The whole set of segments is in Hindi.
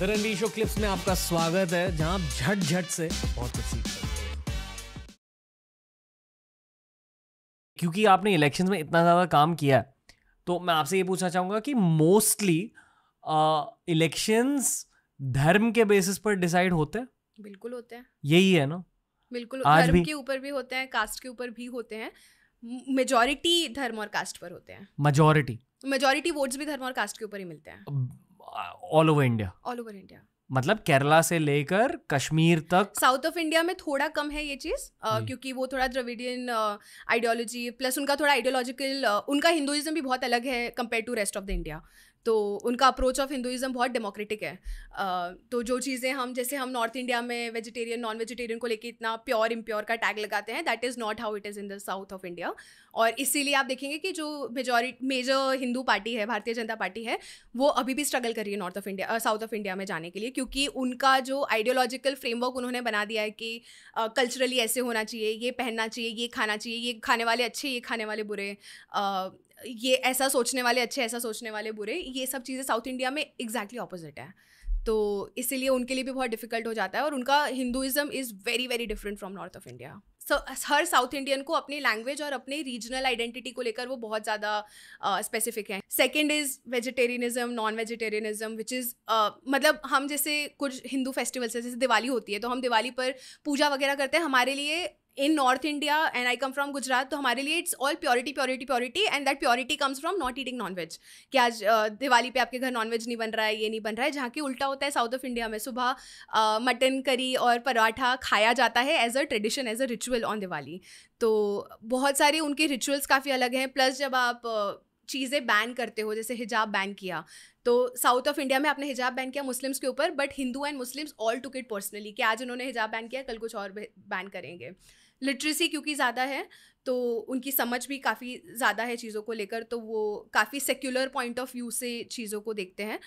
द रणवीर शो क्लिप्स में आपका स्वागत है जहां आप झट झट से बहुत कुछ सीख सकते हैं क्योंकि आपने इलेक्शंस में इतना ज़्यादा काम किया है तो मैं आपसे ये पूछना चाहूंगा कि मोस्टली इलेक्शंस धर्म के बेसिस पर डिसाइड होते हैं बिल्कुल होते हैं यही है ना बिल्कुल आज धर्म के ऊपर भी होते हैं कास्ट के ऊपर भी होते हैं मेजोरिटी धर्म और कास्ट पर होते हैं मेजोरिटी मेजोरिटी वोट्स भी धर्म और कास्ट के ऊपर ही मिलते हैं all over India all over India मतलब केरला से लेकर कश्मीर तक साउथ ऑफ इंडिया में थोड़ा कम है ये चीज़ हम्म। क्योंकि वो थोड़ा द्रविडियन आइडियोलॉजी प्लस उनका थोड़ा आइडियोलॉजिकल उनका हिंदुइज्म भी बहुत अलग है compare to rest of the India तो उनका अप्रोच ऑफ हिंदुज़म बहुत डेमोक्रेटिक है तो जो चीज़ें हम जैसे हम नॉर्थ इंडिया में वेजिटेरियन नॉन वेजिटेरियन को लेके इतना प्योर इम्प्योर का टैग लगाते हैं that is not how it is in the south of India और इसीलिए आप देखेंगे कि जो मेजोरिटी मेजर हिंदू पार्टी है भारतीय जनता पार्टी है वो अभी भी स्ट्रगल कर रही है north of India south of India में जाने के लिए क्योंकि उनका जो आइडियोलॉजिकल फ्रेमवर्क उन्होंने बना दिया है कि कल्चरली ऐसे होना चाहिए ये पहनना चाहिए ये खाना चाहिए ये खाने वाले अच्छे ये खाने वाले बुरे ये ऐसा सोचने वाले अच्छे ऐसा सोचने वाले बुरे ये सब चीज़ें साउथ इंडिया में एग्जैक्टली ऑपोजिट है तो इसीलिए उनके लिए भी बहुत डिफिकल्ट हो जाता है और उनका Hinduism is very very different from north of India so हर साउथ इंडियन को अपनी लैंग्वेज और अपने रीजनल आइडेंटिटी को लेकर वो बहुत ज़्यादा स्पेसिफिक हैं second is vegetarianism non vegetarianism which is मतलब हम जैसे कुछ हिंदू फेस्टिवल्स जैसे दिवाली होती है तो हम दिवाली पर पूजा वगैरह करते हैं हमारे लिए in north India and I come from Gujarat तो हमारे लिए it's all purity purity purity and that purity comes from not eating non veg कि आज दिवाली पे आपके घर नॉन वेज नहीं बन रहा है ये नहीं बन रहा है जहाँ की उल्टा होता है साउथ ऑफ इंडिया में सुबह मटन करी और पराठा खाया जाता है as a tradition as a ritual on Diwali तो बहुत सारे उनके रिचुअल्स काफ़ी अलग हैं प्लस जब आप चीज़ें बैन करते हो जैसे हिजाब बैन किया तो साउथ ऑफ इंडिया में आपने हिजाब बैन किया मुस्लिम्स के ऊपर but Hindu and Muslims all to it personally कि आज उन्होंने हिजाब बैन किया कल कुछ और बैन करेंगे लिटरेसी क्योंकि ज़्यादा है तो उनकी समझ भी काफ़ी ज़्यादा है चीज़ों को लेकर तो वो काफ़ी सेक्युलर पॉइंट ऑफ व्यू से चीज़ों को देखते हैं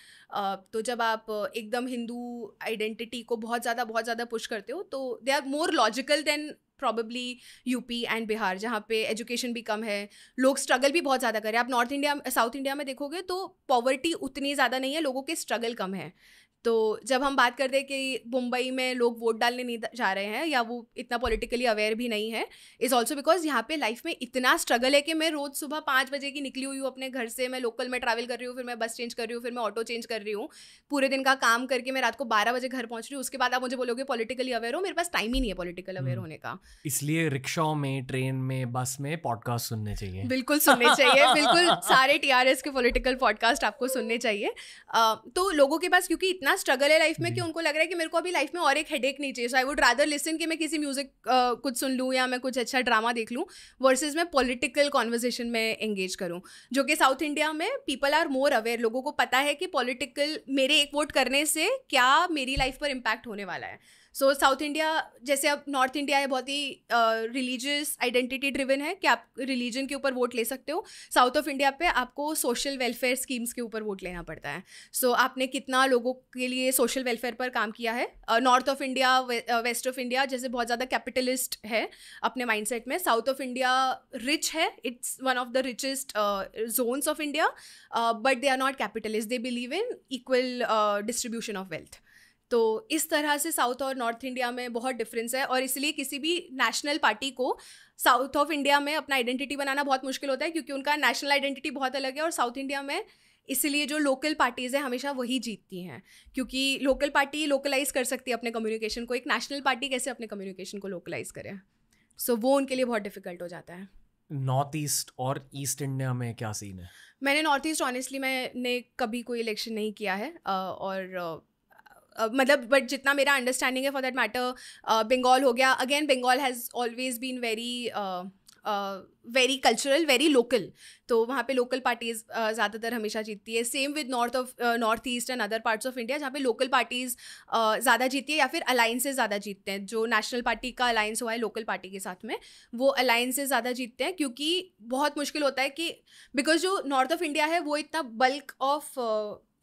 तो जब आप एकदम हिंदू आइडेंटिटी को बहुत ज़्यादा बहुत ज़्यादा पुश करते हो तो they are more logical than probably UP and Bihar जहाँ पे एजुकेशन भी कम है लोग स्ट्रगल भी बहुत ज़्यादा करें आप नॉर्थ इंडिया साउथ इंडिया में देखोगे तो पॉवर्टी उतनी ज़्यादा नहीं है लोगों के स्ट्रगल कम है तो जब हम बात करते हैं कि मुंबई में लोग वोट डालने नहीं जा रहे हैं या वो इतना पॉलिटिकली अवेयर भी नहीं है इज़ ऑल्सो बिकॉज यहाँ पे लाइफ में इतना स्ट्रगल है कि मैं रोज़ सुबह पाँच बजे की निकली हुई हूँ अपने घर से मैं लोकल में ट्रैवल कर रही हूँ फिर मैं बस चेंज कर रही हूँ फिर मैं ऑटो चेंज कर रही हूँ पूरे दिन का काम करके मैं रात को बारह बजे घर पहुँच रही हूँ उसके बाद आप मुझे बोलोगे पॉलिटिकली अवेयर हो मेरे पास टाइम ही नहीं है पॉलिटिकल अवेयर हम्म। होने का इसलिए रिक्शा में ट्रेन में बस में पॉडकास्ट सुनने चाहिए बिल्कुल सुनने चाहिए बिल्कुल सारे टी के पॉलिटिकल पॉडकास्ट आपको सुनने चाहिए तो लोगों के पास क्योंकि इतना इतना स्ट्रगल है लाइफ में कि हम्म। उनको लग रहा है कि मेरे को अभी लाइफ में और एक हेडेक नहीं चाहिए so I would rather listen कि मैं किसी म्यूजिक कुछ सुन लूँ या मैं कुछ अच्छा ड्रामा देख लूँ वर्सेज मैं पॉलिटिकल कॉन्वर्जेशन में एंगेज करूँ जो कि साउथ इंडिया में पीपल आर मोर अवेयर लोगों को पता है कि पॉलिटिकल मेरे एक वोट करने से क्या मेरी लाइफ पर इम्पैक्ट होने वाला है सो साउथ इंडिया जैसे अब नॉर्थ इंडिया है बहुत ही रिलीजियस आइडेंटिटी ड्रिवन है कि आप रिलीजन के ऊपर वोट ले सकते हो साउथ ऑफ इंडिया पे आपको सोशल वेलफेयर स्कीम्स के ऊपर वोट लेना पड़ता है सो so, आपने कितना लोगों के लिए सोशल वेलफेयर पर काम किया है north of India west of India जैसे बहुत ज़्यादा कैपिटलिस्ट है अपने माइंड में साउथ ऑफ इंडिया रिच है it's one of the richest zones of India but they are not capitalist they believe in equal distribution of wealth तो इस तरह से साउथ और नॉर्थ इंडिया में बहुत डिफरेंस है और इसलिए किसी भी नेशनल पार्टी को साउथ ऑफ इंडिया में अपना आइडेंटिटी बनाना बहुत मुश्किल होता है क्योंकि उनका नेशनल आइडेंटिटी बहुत अलग है और साउथ इंडिया में इसलिए जो लोकल पार्टीज़ हैं हमेशा वही जीतती हैं क्योंकि लोकल पार्टी लोकलाइज कर सकती है अपने कम्युनिकेशन को एक नेशनल पार्टी कैसे अपने कम्युनिकेशन को लोकलाइज करे सो so, वो उनके लिए बहुत डिफिकल्ट हो जाता है नॉर्थ ईस्ट और ईस्ट इंडिया में क्या सीन है मैंने नॉर्थ ईस्ट ऑनेस्टली मैंने कभी कोई इलेक्शन नहीं किया है और मतलब बट जितना मेरा अंडरस्टैंडिंग है फॉर दैट मैटर बंगाल हो गया again Bengal has always been very very cultural very local तो वहाँ पे लोकल पार्टीज़ ज़्यादातर हमेशा जीतती है same with north of north east and other parts of India जहाँ पे लोकल पार्टीज़ ज़्यादा जीती है या फिर अलायंसेज ज़्यादा जीतते हैं जो नेशनल पार्टी का अलायंस हुआ है लोकल पार्टी के साथ में वो अलायंसेज ज़्यादा जीतते हैं क्योंकि बहुत मुश्किल होता है कि बिकॉज जो नॉर्थ ऑफ इंडिया है वो इतना बल्क ऑफ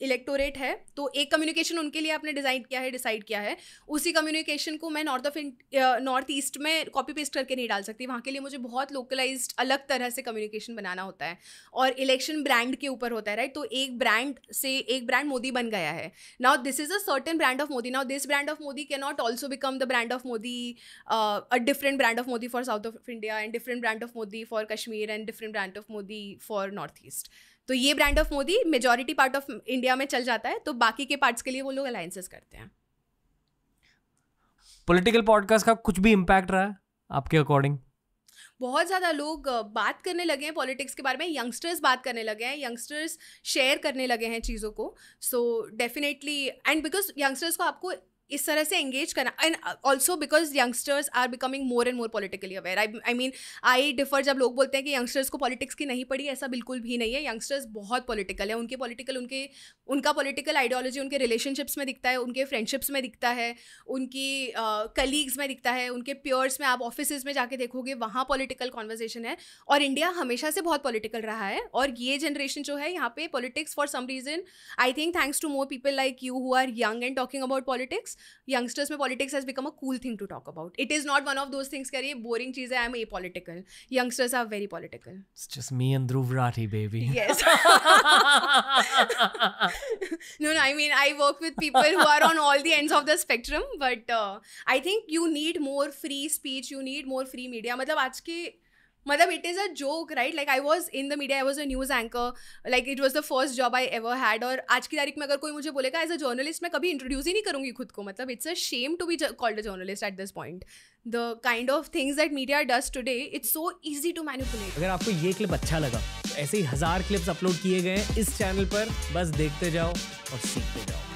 इलेक्टोरेट है तो एक कम्युनिकेशन उनके लिए आपने डिज़ाइन किया है डिसाइड किया है उसी कम्युनिकेशन को मैं नॉर्थ ऑफ नॉर्थ ईस्ट में कॉपी पेस्ट करके नहीं डाल सकती वहाँ के लिए मुझे बहुत लोकलाइज अलग तरह से कम्युनिकेशन बनाना होता है और इलेक्शन ब्रांड के ऊपर होता है राइट तो एक ब्रांड से एक ब्रांड मोदी बन गया है now this is a certain brand of Modi now this brand of Modi can not also become the brand of Modi a different brand of Modi for south of India and different brand of Modi for Kashmir and different brand of Modi for north east तो ये brand of Modi majority part of India में चल जाता है तो बाकी के पार्ट्स के लिए वो लोग अलायंसेस करते हैं पॉलिटिकल पॉडकास्ट का कुछ भी इम्पैक्ट रहा है आपके अकॉर्डिंग बहुत ज़्यादा लोग बात करने लगे हैं पॉलिटिक्स के बारे में यंगस्टर्स बात करने लगे हैं यंगस्टर्स शेयर करने लगे हैं चीज़ों को so definitely and because youngsters को आपको इस तरह से एंगेज करना and also because youngsters are becoming more and more politically aware I I mean I differ जब लोग बोलते हैं कि यंगस्टर्स को पॉलिटिक्स की नहीं पड़ी ऐसा बिल्कुल भी नहीं है यंगस्टर्स बहुत पॉलिटिकल है उनके पॉलिटिकल उनके उनका पॉलिटिकल आइडियोलॉजी उनके रिलेशनशिप्स में दिखता है उनके फ्रेंडशिप्स में दिखता है उनकी कलीग्स uh, में दिखता है उनके प्योर्स में आप ऑफिस में जाके देखोगे वहाँ पॉलिटिकल कॉन्वर्जेशन है और इंडिया हमेशा से बहुत पॉलिटिकल रहा है और ये जनरेशन जो है यहाँ पे politics for some reason I think thanks to more people like you who are young and talking about politics youngsters में politics has become a cool thing to talk about it is not one of those things करिए बोरिंग चीज़ है I am a political youngsters are very political just me and Dhruv Rathee baby yes no no I mean I work with people who are on all the ends of the spectrum but I think you need more free speech you need more free media मतलब आज के मतलब it is a joke right like I was in the media I was a news anchor like it was the first job I ever had और आज की तारीख में अगर कोई मुझे बोलेगा एज अ जर्नलिस्ट मैं कभी इंट्रोड्यूस ही नहीं करूँगी खुद को मतलब it's a shame to be called a journalist at this point the kind of things that media does today it's so easy to manipulate अगर आपको ये क्लिप अच्छा लगा तो ऐसे ही हजार क्लिप्स अपलोड किए गए इस चैनल पर बस देखते जाओ और सीखते जाओ